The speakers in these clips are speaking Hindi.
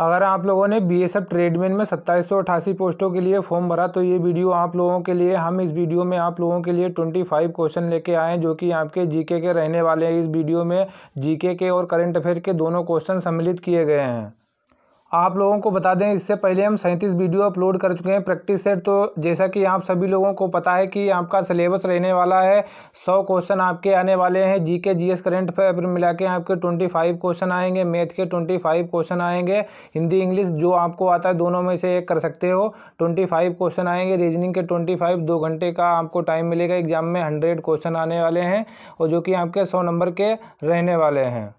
अगर आप लोगों ने बी एस एफ ट्रेडमेन में सत्ताईस सौ अठासी पोस्टों के लिए फॉर्म भरा तो ये वीडियो आप लोगों के लिए हम इस वीडियो में आप लोगों के लिए ट्वेंटी फाइव क्वेश्चन लेके आए जो कि आपके जीके के रहने वाले हैं इस वीडियो में जीके के और करंट अफेयर के दोनों क्वेश्चन सम्मिलित किए गए हैं आप लोगों को बता दें इससे पहले हम सैंतीस वीडियो अपलोड कर चुके हैं प्रैक्टिस सेट तो जैसा कि आप सभी लोगों को पता है कि आपका सिलेबस रहने वाला है सौ क्वेश्चन आपके आने वाले हैं जी के जी एस करेंट अफेयर मिला के आपके ट्वेंटी फाइव क्वेश्चन आएंगे मैथ के ट्वेंटी फाइव क्वेश्चन आएंगे हिंदी इंग्लिश जो आपको आता है दोनों में से एक कर सकते हो ट्वेंटी फाइव क्वेश्चन आएंगे रीजनिंग के ट्वेंटी फाइव दो घंटे का आपको टाइम मिलेगा एग्जाम में हंड्रेड क्वेश्चन आने वाले हैं और जो कि आपके सौ नंबर के रहने वाले हैं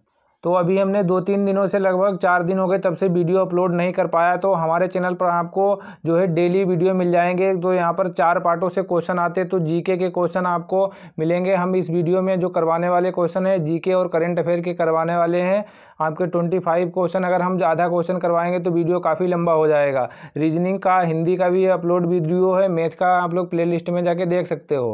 तो अभी हमने दो तीन दिनों से लगभग चार दिन हो गए तब से वीडियो अपलोड नहीं कर पाया तो हमारे चैनल पर आपको जो है डेली वीडियो मिल जाएंगे तो यहाँ पर चार पार्टों से क्वेश्चन आते तो जीके के क्वेश्चन आपको मिलेंगे हम इस वीडियो में जो करवाने वाले क्वेश्चन हैं जीके और करेंट अफेयर के करवाने वाले हैं आपके ट्वेंटी फाइव क्वेश्चन अगर हम आधा क्वेश्चन करवाएंगे तो वीडियो काफ़ी लंबा हो जाएगा रीजनिंग का हिंदी का भी अपलोड वीडियो है मैथ का आप लोग प्लेलिस्ट में जाके देख सकते हो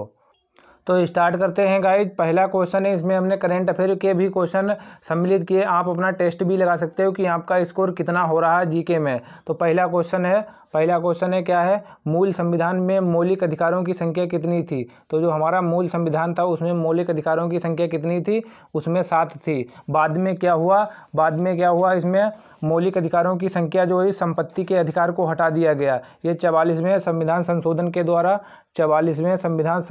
तो स्टार्ट करते हैं गाइज पहला क्वेश्चन है इसमें हमने करेंट अफेयर के भी क्वेश्चन सम्मिलित किए आप अपना टेस्ट भी लगा सकते हो कि आपका स्कोर कितना हो रहा है जीके में तो पहला क्वेश्चन है पहला क्वेश्चन है क्या है मूल संविधान में मौलिक अधिकारों की संख्या कितनी थी तो जो हमारा मूल संविधान था उसमें मौलिक अधिकारों की संख्या कितनी थी उसमें सात थी बाद में क्या हुआ बाद में क्या हुआ इसमें मौलिक अधिकारों की संख्या जो है संपत्ति के अधिकार को हटा दिया गया ये चवालीसवें संविधान संशोधन के द्वारा चवालीसवें संविधान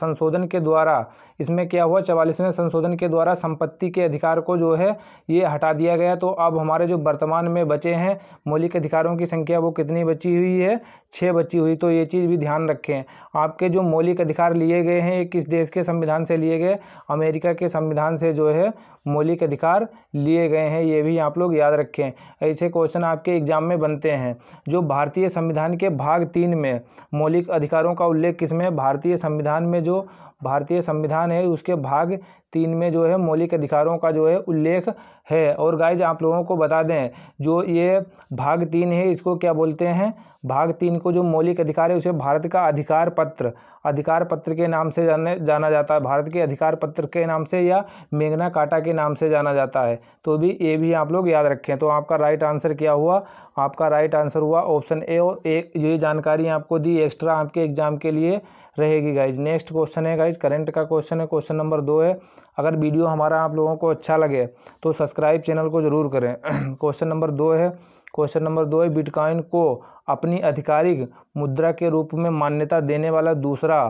संशोधन के द्वारा इसमें क्या हुआ चवालीसवें संशोधन के द्वारा संपत्ति के अधिकार को जो है ये हटा दिया गया तो अब हमारे जो वर्तमान में बचे हैं मौलिक अधिकारों की संख्या वो कितनी कितनी बची हुई है छः बची हुई तो ये चीज़ भी ध्यान रखें आपके जो मौलिक अधिकार लिए गए हैं ये किस देश के संविधान से लिए गए अमेरिका के संविधान से जो है मौलिक अधिकार लिए गए हैं ये भी आप लोग याद रखें ऐसे क्वेश्चन आपके एग्जाम में बनते हैं जो भारतीय संविधान के भाग तीन में मौलिक अधिकारों का उल्लेख किस में भारतीय संविधान में जो भारतीय संविधान है उसके भाग तीन में जो है मौलिक अधिकारों का जो है उल्लेख है और गाइज आप लोगों को बता दें जो ये भाग तीन है इसको क्या बोलते गए हैं भाग तीन को जो मौलिक अधिकार है उसे भारत का अधिकार पत्र अधिकार पत्र के नाम से जाने जाना जाता है भारत के अधिकार पत्र के नाम से या मेघना काटा के नाम से जाना जाता है तो भी ये भी आप लोग याद रखें तो आपका राइट आंसर क्या हुआ आपका राइट आंसर हुआ ऑप्शन ए और ए ये जानकारी आपको दी एक्स्ट्रा आपके एग्जाम के लिए रहेगी गाइज नेक्स्ट क्वेश्चन है गाइज करंट का क्वेश्चन है क्वेश्चन नंबर दो है अगर वीडियो हमारा आप लोगों को अच्छा लगे तो सब्सक्राइब चैनल को ज़रूर करें क्वेश्चन नंबर दो है क्वेश्चन नंबर दो है बिटकॉइन को अपनी आधिकारिक मुद्रा के रूप में मान्यता देने वाला दूसरा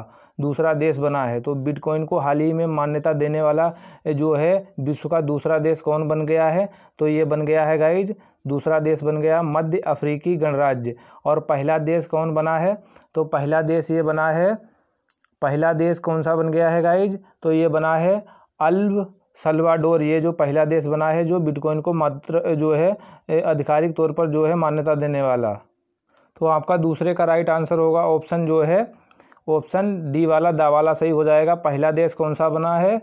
दूसरा देश बना है तो बिटकॉइन को हाल ही में मान्यता देने वाला जो है विश्व का दूसरा देश कौन बन गया है तो ये बन गया है गाइज दूसरा देश बन गया मध्य अफ्रीकी गणराज्य और पहला देश कौन बना है तो पहला देश ये बना है पहला देश कौन सा बन गया है गाइज तो ये बना है अल्ब सलवाडोर ये जो पहला देश बना है जो बिटकॉइन को मात्र जो है आधिकारिक तौर पर जो है मान्यता देने वाला तो आपका दूसरे का राइट आंसर होगा ऑप्शन जो है ऑप्शन डी वाला दावाला सही हो जाएगा पहला देश कौन सा बना है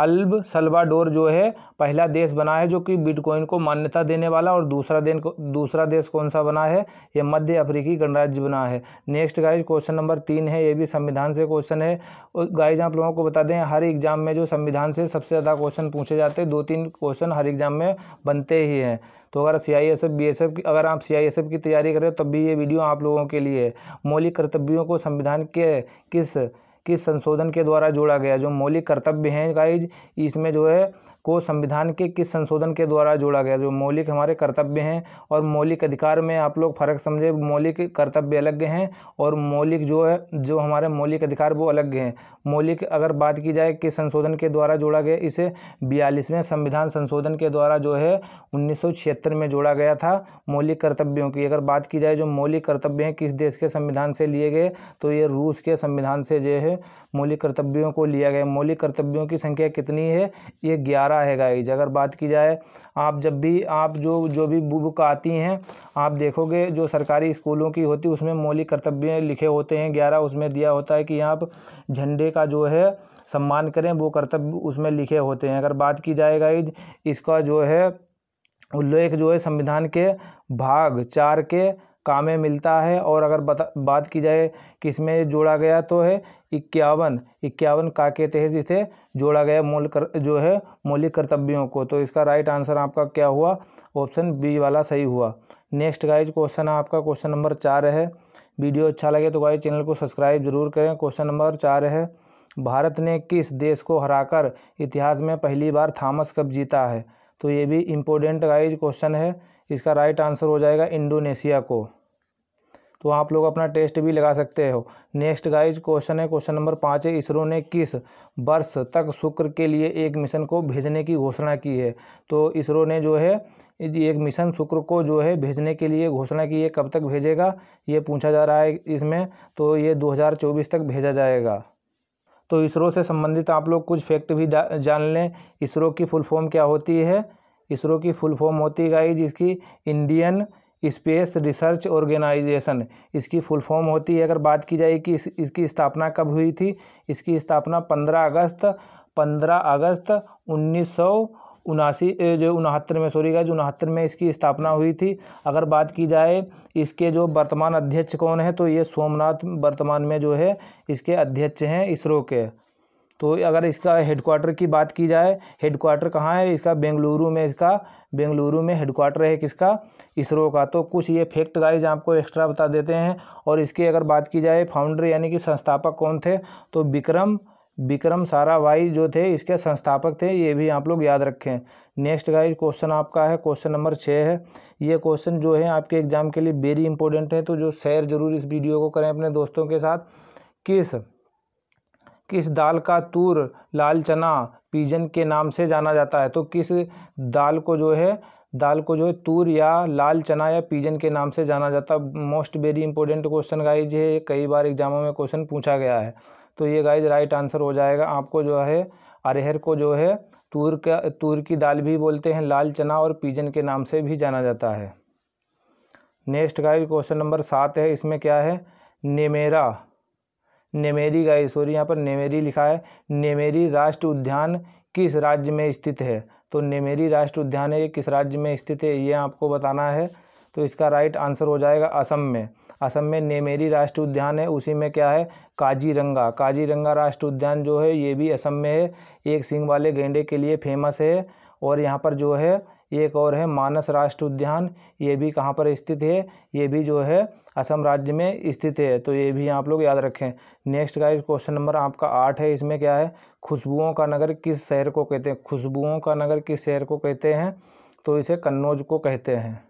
अल्ब सलवाडोर जो है पहला देश बना है जो कि बिटकॉइन को मान्यता देने वाला और दूसरा देन को दूसरा देश कौन सा बना है ये मध्य अफ्रीकी गणराज्य बना है नेक्स्ट गाइज क्वेश्चन नंबर तीन है ये भी संविधान से क्वेश्चन है गाइज आप लोगों को बता दें हर एग्जाम में जो संविधान से सबसे ज़्यादा क्वेश्चन पूछे जाते हैं दो तीन क्वेश्चन हर एग्जाम में बनते ही हैं तो अगर C I S F B S F की अगर आप सी आई एस एफ की तैयारी करें तब भी ये वीडियो आप लोगों के लिए मौलिक कर्तव्यों को संविधान के किस किस संशोधन के द्वारा जोड़ा गया जो मौलिक कर्तव्य हैं गाइज इसमें जो है को संविधान के किस संशोधन के द्वारा जोड़ा गया जो मौलिक हमारे कर्तव्य हैं और मौलिक अधिकार में आप लोग फर्क समझे मौलिक कर्तव्य अलग हैं और मौलिक जो है जो हमारे मौलिक अधिकार वो अलग हैं मौलिक अगर बात की जाए किस संशोधन के द्वारा जोड़ा गया इसे बयालीसवें संविधान संशोधन के द्वारा जो है उन्नीस में जोड़ा गया था मौलिक कर्तव्यों की अगर बात की जाए जो मौलिक कर्तव्य हैं किस देश के संविधान से लिए गए तो ये रूस के संविधान से जो है मौलिक कर्तव्यों को लिया गया मौलिक कर्तव्यों की संख्या कितनी है ये ग्यारह है गाइज अगर बात की जाए आप जब भी आप जो जो भी बुक आती हैं आप देखोगे जो सरकारी स्कूलों की होती उसमें मौलिक कर्तव्य लिखे होते हैं ग्यारह उसमें दिया होता है कि आप झंडे का जो है सम्मान करें वो कर्तव्य उसमें लिखे होते हैं अगर बात की जाए गाइज इसका जो है उल्लेख जो है संविधान के भाग चार के का में मिलता है और अगर बता बात की जाए कि इसमें जोड़ा गया तो है इक्यावन इक्यावन का के तहत इसे जोड़ा गया मूल कर जो है मौलिक कर्तव्यों को तो इसका राइट आंसर आपका क्या हुआ ऑप्शन बी वाला सही हुआ नेक्स्ट गाइज क्वेश्चन आपका क्वेश्चन नंबर चार है वीडियो अच्छा लगे तो गाइज चैनल को सब्सक्राइब जरूर करें क्वेश्चन नंबर चार है भारत ने किस देश को हरा इतिहास में पहली बार थामस कप जीता है तो ये भी इम्पोर्टेंट गाइज क्वेश्चन है इसका राइट आंसर हो जाएगा इंडोनेशिया को तो आप लोग अपना टेस्ट भी लगा सकते हो नेक्स्ट गाइज क्वेश्चन है क्वेश्चन नंबर पाँच है इसरो ने किस वर्ष तक शुक्र के लिए एक मिशन को भेजने की घोषणा की है तो इसरो ने जो है एक मिशन शुक्र को जो है भेजने के लिए घोषणा की है कब तक भेजेगा ये पूछा जा रहा है इसमें तो ये चौबीस तक भेजा जाएगा तो इसरो से संबंधित आप लोग कुछ फैक्ट भी जान लें इसरो की फुल फॉर्म क्या होती है इसरो की फुल फॉर्म होती है गाइज इसकी इंडियन स्पेस रिसर्च ऑर्गेनाइजेशन इसकी फुल फॉर्म होती है अगर बात की जाए कि इस, इसकी स्थापना कब हुई थी इसकी स्थापना पंद्रह अगस्त पंद्रह अगस्त उन्नीस उनासी जो उनहत्तर में सॉरी गाइज उनहत्तर में इसकी स्थापना हुई थी अगर बात की जाए इसके जो वर्तमान अध्यक्ष कौन है तो ये सोमनाथ वर्तमान में जो है इसके अध्यक्ष हैं इसरो के तो अगर इसका हेडक्वार्टर की बात की जाए हेडक्वार्टर कहाँ है इसका बेंगलुरु में इसका बेंगलुरु में हेडक्वार्टर है किसका इसरो का तो कुछ ये फैक्ट गाइज आपको एक्स्ट्रा बता देते हैं और इसकी अगर बात की जाए फाउंडर यानी कि संस्थापक कौन थे तो विक्रम विक्रम साराभाई जो थे इसके संस्थापक थे ये भी आप लोग याद रखें नेक्स्ट गाइज क्वेश्चन आपका है क्वेश्चन नंबर छः है ये क्वेश्चन जो है आपके एग्जाम के लिए वेरी इंपॉर्टेंट है तो जो शेयर जरूर इस वीडियो को करें अपने दोस्तों के साथ किस किस दाल का तूर लाल चना पीजन के नाम से जाना जाता है तो किस दाल को जो है दाल को जो है तूर या लाल चना या पीजन के नाम से जाना जाता है most very important question guys ये कई बार एग्जामों में क्वेश्चन पूछा गया है तो ये गाइज राइट आंसर हो जाएगा आपको जो है अरहर को जो है तूर का तूर की दाल भी बोलते हैं लाल चना और पीजन के नाम से भी जाना जाता है नेक्स्ट गाइज क्वेश्चन नंबर सात है इसमें क्या है नेमेरा नेमेरी गाइस सॉरी यहाँ पर नेमेरी लिखा है नेमेरी राष्ट्र उद्यान किस राज्य में स्थित है तो नेमेरी राष्ट्र उद्यान है ये किस राज्य में स्थित है ये आपको बताना है तो इसका राइट आंसर हो जाएगा असम में असम में नेमेरी राष्ट्र उद्यान है उसी में क्या है काजीरंगा काजीरंगा राष्ट्र उद्यान जो है ये भी असम में है एक सिंग वाले गेंडे के लिए फेमस है और यहाँ पर जो है एक और है मानस राष्ट्र उद्यान ये भी कहाँ पर स्थित है ये भी जो है असम राज्य में स्थित है तो ये भी आप लोग याद रखें नेक्स्ट का क्वेश्चन नंबर आपका आठ है इसमें क्या है खुशबुओं का नगर किस शहर को कहते हैं खुशबुओं का नगर किस शहर को कहते हैं तो इसे कन्नौज को कहते हैं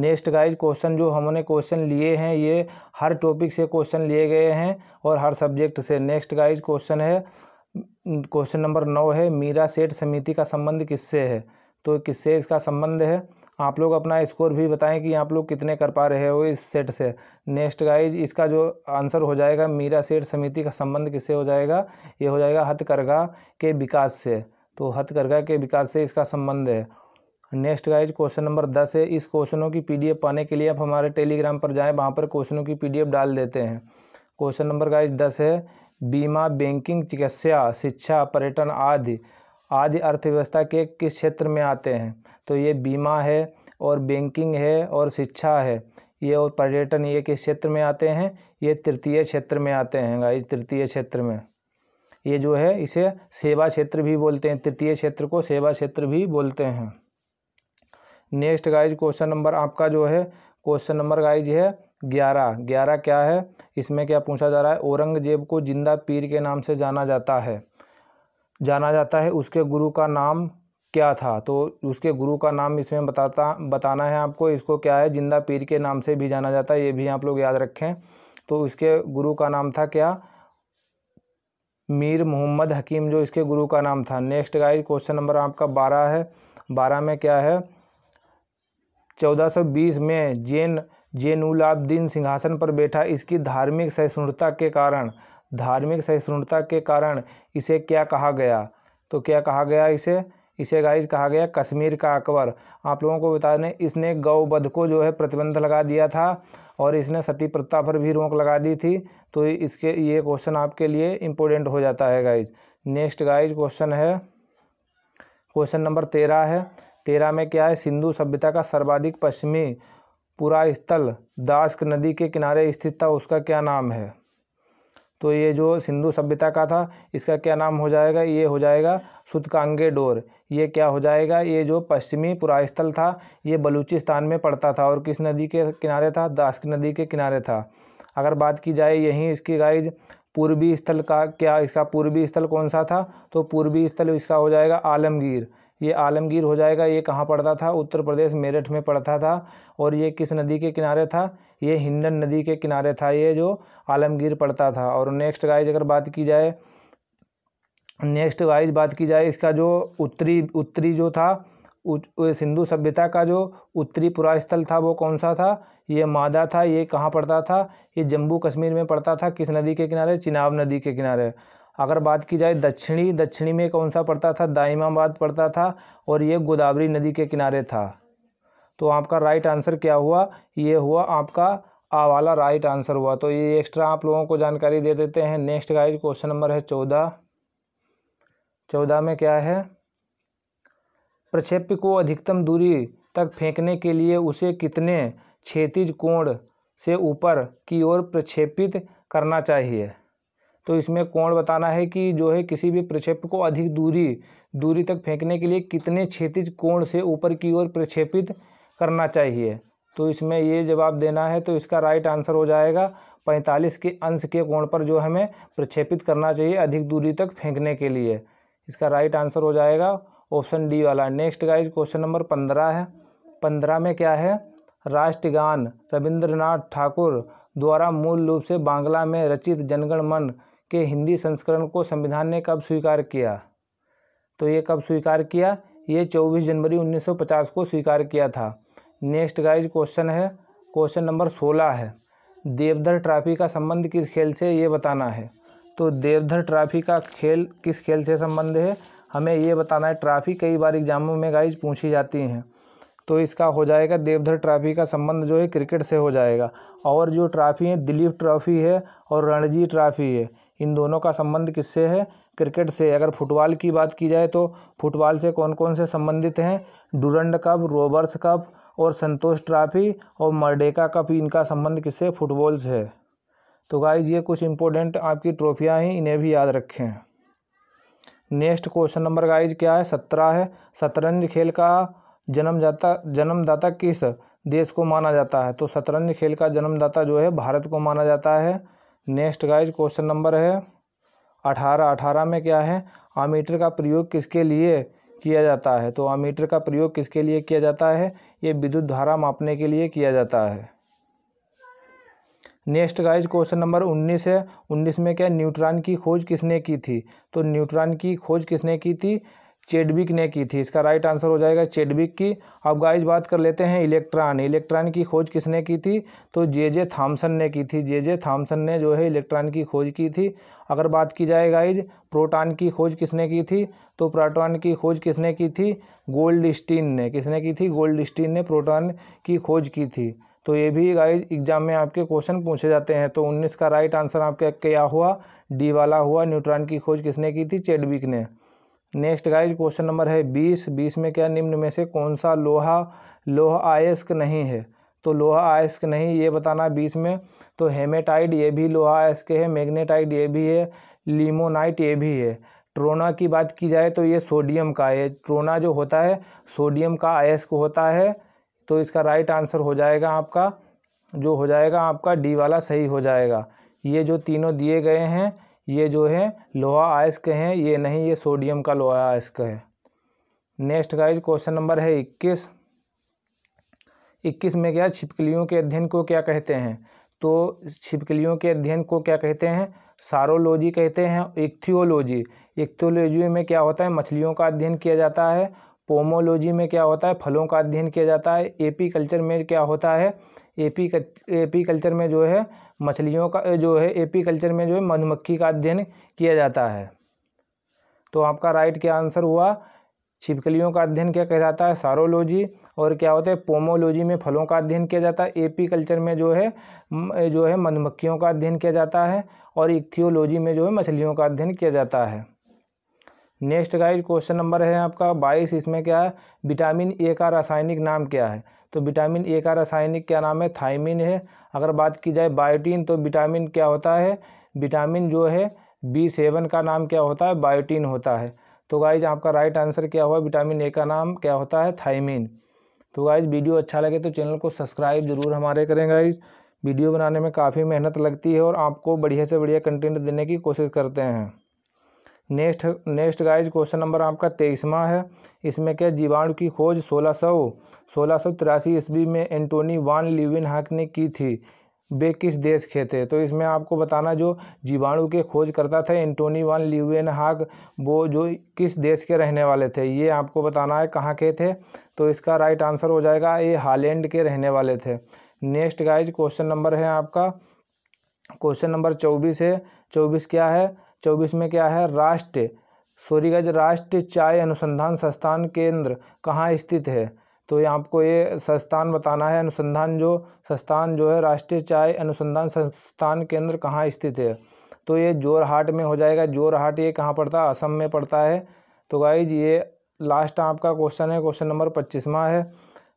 नेक्स्ट गाइज क्वेश्चन जो हमने क्वेश्चन लिए हैं ये हर टॉपिक से क्वेश्चन लिए गए हैं और हर सब्जेक्ट से नेक्स्ट गाइज क्वेश्चन है क्वेश्चन नंबर नौ है मीरा सेठ समिति का संबंध किससे है तो किससे इसका संबंध है आप लोग अपना स्कोर भी बताएं कि आप लोग कितने कर पा रहे हो इस सेट से नेक्स्ट गाइज इसका जो आंसर हो जाएगा मीरा सेठ समिति का संबंध किससे हो जाएगा ये हो जाएगा हथकरघा के विकास से तो हथकरघा के विकास से इसका संबंध है नेक्स्ट गाइज क्वेश्चन नंबर दस है इस क्वेश्चनों की पीडीएफ पाने के लिए आप हमारे टेलीग्राम पर जाएँ वहाँ पर क्वेश्चनों की पी डाल देते हैं क्वेश्चन नंबर गाइज दस है बीमा बैंकिंग चिकित्सा शिक्षा पर्यटन आदि आदि अर्थव्यवस्था के किस क्षेत्र में आते हैं तो ये बीमा है और बैंकिंग है और शिक्षा है ये और पर्यटन ये किस क्षेत्र में आते हैं ये तृतीय क्षेत्र में आते हैं गाइज तृतीय क्षेत्र में ये जो है इसे सेवा क्षेत्र भी बोलते हैं तृतीय क्षेत्र को सेवा क्षेत्र भी बोलते हैं नेक्स्ट गाइज क्वेश्चन नंबर आपका जो है क्वेश्चन नंबर गाइज है ग्यारह ग्यारह क्या है इसमें क्या पूछा जा रहा है औरंगजेब को जिंदा पीर के नाम से जाना जाता है जाना जाता है उसके गुरु का नाम क्या था तो उसके गुरु का नाम इसमें बताता बताना है आपको इसको क्या है जिंदा पीर के नाम से भी जाना जाता है ये भी आप लोग याद रखें तो उसके गुरु का नाम था क्या मीर मोहम्मद हकीम जो इसके गुरु का नाम था नेक्स्ट गाइड क्वेश्चन नंबर आपका बारह है बारह में क्या है चौदह सौ बीस में जैन जैनुलाब्दीन सिंहासन पर बैठा इसकी धार्मिक सहिष्णुता के कारण धार्मिक सहिष्णुता के कारण इसे क्या कहा गया तो क्या कहा गया इसे इसे गाइज कहा गया कश्मीर का अकबर आप लोगों को बता दें इसने गौबध को जो है प्रतिबंध लगा दिया था और इसने सती प्रथा पर भी रोक लगा दी थी तो इसके ये क्वेश्चन आपके लिए इम्पोर्टेंट हो जाता है गाइज नेक्स्ट गाइज क्वेश्चन है क्वेश्चन नंबर तेरह है तेरह में क्या है सिंधु सभ्यता का सर्वाधिक पश्चिमी पुरा स्थल दास्क नदी के किनारे स्थित था उसका क्या नाम है तो ये जो सिंधु सभ्यता का था इसका क्या नाम हो जाएगा ये हो जाएगा सुतकांगे डोर ये क्या हो जाएगा ये जो पश्चिमी पुरास्थल था ये बलूचिस्तान में पड़ता था और किस नदी के किनारे था दास नदी के किनारे था अगर बात की जाए यहीं इसकी गाइज पूर्वी स्थल का क्या इसका पूर्वी स्थल कौन सा था तो पूर्वी स्थल इसका हो जाएगा आलमगीर ये आलमगीर हो जाएगा ये कहाँ पड़ता था उत्तर प्रदेश मेरठ में पड़ता था और ये किस नदी के किनारे था ये हिंडन नदी के किनारे था ये जो आलमगीर पड़ता था और नेक्स्ट गाइज अगर बात की जाए नेक्स्ट वाइज बात की जाए इसका जो उत्तरी उत्तरी जो था सिंधु सभ्यता का जो उत्तरी पुरा स्थल था वो कौन सा था ये मादा था ये कहाँ पड़ता था ये जम्मू कश्मीर में पड़ता था किस नदी के किनारे चिनाब नदी के किनारे अगर बात की जाए दक्षिणी दक्षिणी में कौन सा पड़ता था दाइमाबाद पड़ता था और ये गोदावरी नदी के किनारे था तो आपका राइट आंसर क्या हुआ ये हुआ आपका आ वाला राइट आंसर हुआ तो ये एक्स्ट्रा आप लोगों को जानकारी दे देते हैं नेक्स्ट गाइज क्वेश्चन नंबर है चौदह चौदह में क्या है प्रक्षेप्य को अधिकतम दूरी तक फेंकने के लिए उसे कितने क्षेतिज कोण से ऊपर की ओर प्रक्षेपित करना चाहिए तो इसमें कोण बताना है कि जो है किसी भी प्रक्षेप को अधिक दूरी दूरी तक फेंकने के लिए कितने क्षेतिज कोण से ऊपर की ओर प्रक्षेपित करना चाहिए तो इसमें ये जवाब देना है तो इसका राइट आंसर हो जाएगा पैंतालीस के अंश के कोण पर जो हमें प्रक्षेपित करना चाहिए अधिक दूरी तक फेंकने के लिए इसका राइट आंसर हो जाएगा ऑप्शन डी वाला नेक्स्ट गाइज क्वेश्चन नंबर पंद्रह है पंद्रह में क्या है राष्ट्रगान रविंद्रनाथ ठाकुर द्वारा मूल रूप से बांग्ला में रचित जनगण मन के हिंदी संस्करण को संविधान ने कब स्वीकार किया तो ये कब स्वीकार किया ये 24 जनवरी 1950 को स्वीकार किया था नेक्स्ट गाइज क्वेश्चन है क्वेश्चन नंबर सोलह है देवधर ट्रॉफी का संबंध किस खेल से ये बताना है तो देवधर ट्रॉफी का खेल किस खेल से संबंध है हमें ये बताना है ट्रॉफी कई बार एग्जामों में गाइज पूछी जाती हैं तो इसका हो जाएगा देवधर ट्रॉफी का संबंध जो है क्रिकेट से हो जाएगा और जो ट्रॉफी है दिलीप ट्रॉफी है और रणजी ट्रॉफी है इन दोनों का संबंध किससे है क्रिकेट से अगर फुटबॉल की बात की जाए तो फुटबॉल से कौन कौन से संबंधित हैं डुरंड कप रोबर्स कप और संतोष ट्रॉफी और मर्डेका कप इनका संबंध किससे फुटबॉल से है तो गाइज ये कुछ इंपॉर्टेंट आपकी ट्रॉफियाँ हैं इन्हें भी याद रखें नेक्स्ट क्वेश्चन नंबर गाइज क्या है सत्रह है शतरंज खेल का जन्मदाता जन्मदाता किस देश को माना जाता है तो शतरंज खेल का जन्मदाता जो है भारत को माना जाता है नेक्स्ट गाइज क्वेश्चन नंबर है अठारह अठारह में क्या है आमीटर का प्रयोग किसके लिए किया जाता है तो अमीटर का प्रयोग किसके लिए किया जाता है ये विद्युत धारा मापने के लिए किया जाता है नेक्स्ट गाइज क्वेश्चन नंबर 19 है 19 में क्या न्यूट्रॉन की खोज किसने की थी तो न्यूट्रॉन की खोज किसने की थी चेडबिक ने की थी इसका राइट आंसर हो जाएगा चेडविक की अब गाइज बात कर लेते हैं इलेक्ट्रॉन इलेक्ट्रॉन की खोज किसने की थी तो जे जे थामसन ने की थी जे जे थामसन ने जो है इलेक्ट्रॉन की खोज की थी अगर बात की जाए गाइज प्रोटॉन की खोज किसने की थी तो प्रोटॉन की खोज किसने की थी गोल्ड स्टीन ने किसने की थी गोल्ड स्टीन ने प्रोटॉन की खोज की थी तो ये भी गाइज एग्जाम में आपके क्वेश्चन पूछे जाते हैं तो उन्नीस का राइट आंसर आपका क्या हुआ डी वाला हुआ न्यूट्रॉन की खोज किसने की थी चेडविक ने नेक्स्ट गाइज क्वेश्चन नंबर है बीस बीस में क्या निम्न में से कौन सा लोहा लोह आयस्क नहीं है तो लोहा आयस्क नहीं ये बताना बीस में तो हेमेटाइड ये भी लोहा आयस्क है मैग्नेटाइड ये भी है लीमोनाइट ये भी है ट्रोना की बात की जाए तो ये सोडियम का है ट्रोना जो होता है सोडियम का आयस्क होता है तो इसका राइट आंसर हो जाएगा आपका जो हो जाएगा आपका डी वाला सही हो जाएगा ये जो तीनों दिए गए हैं ये जो है लोहा आयस्क हैं ये नहीं ये सोडियम का लोहा आयस्क है नेक्स्ट गाइज क्वेश्चन नंबर है इक्कीस इक्कीस में क्या छिपकलियों के अध्ययन को क्या कहते हैं तो छिपकलियों के अध्ययन को क्या कहते हैं सारोलॉजी कहते हैं इक्थियोलॉजी इक्थियोलॉजी में क्या होता है मछलियों का अध्ययन किया जाता है पोमोलॉजी में क्या होता है फलों का अध्ययन किया जाता है एपी कल्चर में क्या होता है एपी एपी कल्चर में जो है मछलियों का जो है एपी कल्चर में जो है मधुमक्खी का अध्ययन किया जाता है तो आपका राइट क्या आंसर हुआ छिपकलियों का अध्ययन क्या कहलाता है सारोलॉजी और क्या होता है पोमोलॉजी में फलों का अध्ययन किया जाता है एपी कल्चर में जो है जो है मधुमक्खियों का अध्ययन किया जाता है और इक्थियोलॉजी में जो है मछलियों का अध्ययन किया जाता है नेक्स्ट गाइज क्वेश्चन नंबर है आपका बाईस इसमें क्या है विटामिन ए का रासायनिक नाम क्या है तो विटामिन ए का रासायनिक क्या नाम है थाइमिन है अगर बात की जाए बायोटीन तो विटामिन क्या होता है विटामिन जो है बी सेवन का नाम क्या होता है बायोटीन होता है तो गाइज आपका राइट आंसर क्या हुआ विटामिन ए का नाम क्या होता है थाइमिन तो गाइज वीडियो अच्छा लगे तो चैनल को सब्सक्राइब जरूर हमारे करें गाइज वीडियो बनाने में काफ़ी मेहनत लगती है और आपको बढ़िया से बढ़िया कंटेंट देने की कोशिश करते हैं next next guys question number आपका तेईसवा है इसमें क्या जीवाणु की खोज सोलह सौ सोलह सौ तिरासी ईस्वी में एंटोनी वान हाक ने की थी वे किस देश के थे तो इसमें आपको बताना जो जीवाणु के खोज करता था एंटोनी वान हाक वो जो किस देश के रहने वाले थे ये आपको बताना है कहाँ के थे तो इसका राइट आंसर हो जाएगा ये हालैंड के रहने वाले थे नेक्स्ट गाइज क्वेश्चन नंबर है आपका क्वेश्चन नंबर चौबीस है चौबीस क्या है चौबीस में क्या है राष्ट्रीय सोरीगज राष्ट्रीय चाय अनुसंधान संस्थान केंद्र कहाँ स्थित है तो ये आपको ये संस्थान बताना है अनुसंधान जो संस्थान जो है राष्ट्रीय चाय अनुसंधान संस्थान केंद्र कहाँ स्थित है तो ये जोरहाट में हो जाएगा जोरहाट ये कहाँ पड़ता है असम में पड़ता है तो गाइज ये लास्ट आपका क्वेश्चन है क्वेश्चन नंबर पच्चीसवा है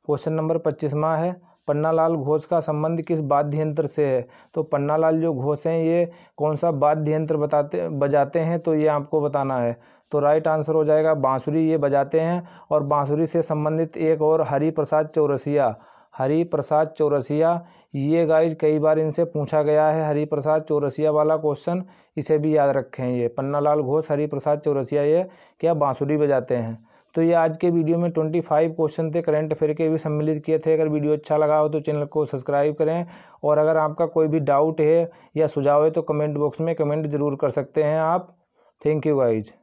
क्वेश्चन नंबर पच्चीसवा है पन्नालाल घोष का संबंध किस वाद्य यंत्र से है तो पन्नालाल जो घोष हैं ये कौन सा वाद्य यंत्र बताते बजाते हैं तो ये आपको बताना है तो राइट आंसर हो जाएगा बांसुरी ये बजाते हैं और बांसुरी से संबंधित एक और हरि प्रसाद चौरसिया हरी प्रसाद चौरसिया ये गाइज कई बार इनसे पूछा गया है हरि प्रसाद चौरसिया वाला क्वेश्चन इसे भी याद रखें ये पन्नालाल घोष हरि प्रसाद चौरसिया ये क्या बांसुरी बजाते हैं तो ये आज के वीडियो में ट्वेंटी फाइव क्वेश्चन थे करंट अफेयर के भी सम्मिलित किए थे अगर वीडियो अच्छा लगा हो तो चैनल को सब्सक्राइब करें और अगर आपका कोई भी डाउट है या सुझाव है तो कमेंट बॉक्स में कमेंट ज़रूर कर सकते हैं आप थैंक यू गाइज़